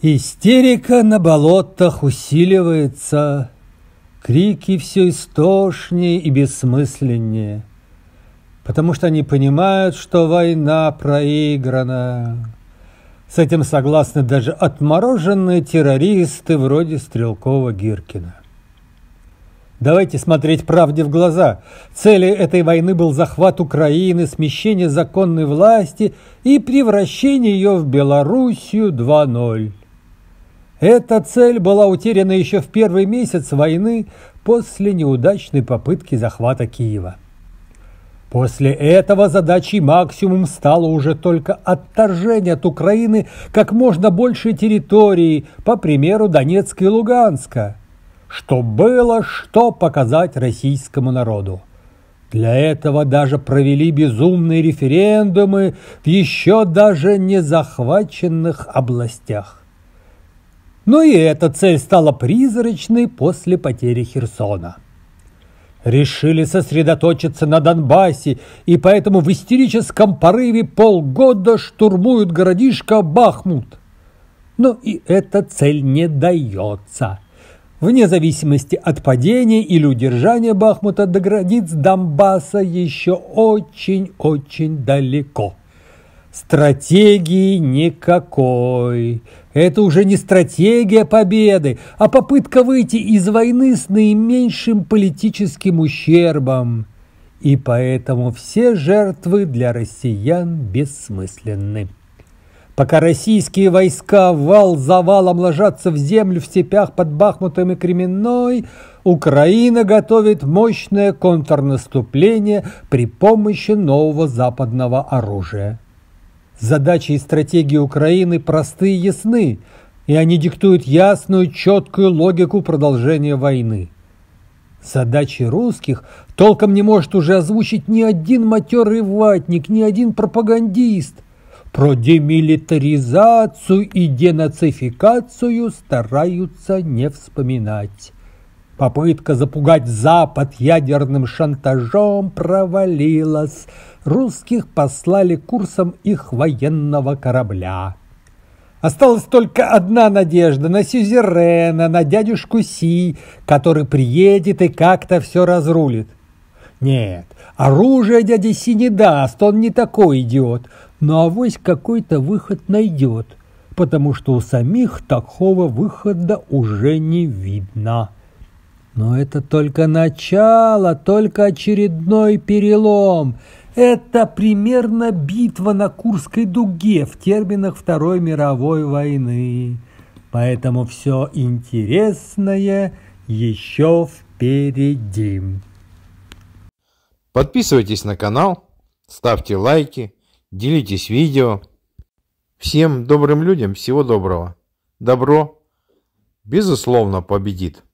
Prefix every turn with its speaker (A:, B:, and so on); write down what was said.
A: Истерика на болотах усиливается, крики все истошнее и бессмысленнее, потому что они понимают, что война проиграна. С этим согласны даже отмороженные террористы вроде Стрелкова-Гиркина. Давайте смотреть правде в глаза. Целью этой войны был захват Украины, смещение законной власти и превращение ее в Белоруссию 2.0. Эта цель была утеряна еще в первый месяц войны после неудачной попытки захвата Киева. После этого задачей максимум стало уже только отторжение от Украины как можно большей территории, по примеру Донецка и Луганска, что было что показать российскому народу. Для этого даже провели безумные референдумы в еще даже не захваченных областях. Но и эта цель стала призрачной после потери Херсона. Решили сосредоточиться на Донбассе, и поэтому в истерическом порыве полгода штурмуют городишко Бахмут. Но и эта цель не дается. Вне зависимости от падения или удержания Бахмута до границ Донбасса еще очень-очень далеко. Стратегии никакой. Это уже не стратегия победы, а попытка выйти из войны с наименьшим политическим ущербом. И поэтому все жертвы для россиян бессмысленны. Пока российские войска вал за валом ложатся в землю в степях под Бахмутом и Кременной, Украина готовит мощное контрнаступление при помощи нового западного оружия. Задачи и стратегии Украины просты и ясны, и они диктуют ясную, четкую логику продолжения войны. Задачи русских толком не может уже озвучить ни один матерый ватник, ни один пропагандист. Про демилитаризацию и денацификацию стараются не вспоминать. Попытка запугать Запад ядерным шантажом провалилась. Русских послали курсом их военного корабля. Осталась только одна надежда на Сюзерена, на дядюшку Си, который приедет и как-то все разрулит. Нет, оружие дяди Си не даст, он не такой идиот, но ну, а авось какой-то выход найдет, потому что у самих такого выхода уже не видно. Но это только начало, только очередной перелом. Это примерно битва на Курской дуге в терминах Второй мировой войны. Поэтому все интересное еще впереди. Подписывайтесь на канал, ставьте лайки, делитесь видео. Всем добрым людям всего доброго. Добро, безусловно, победит.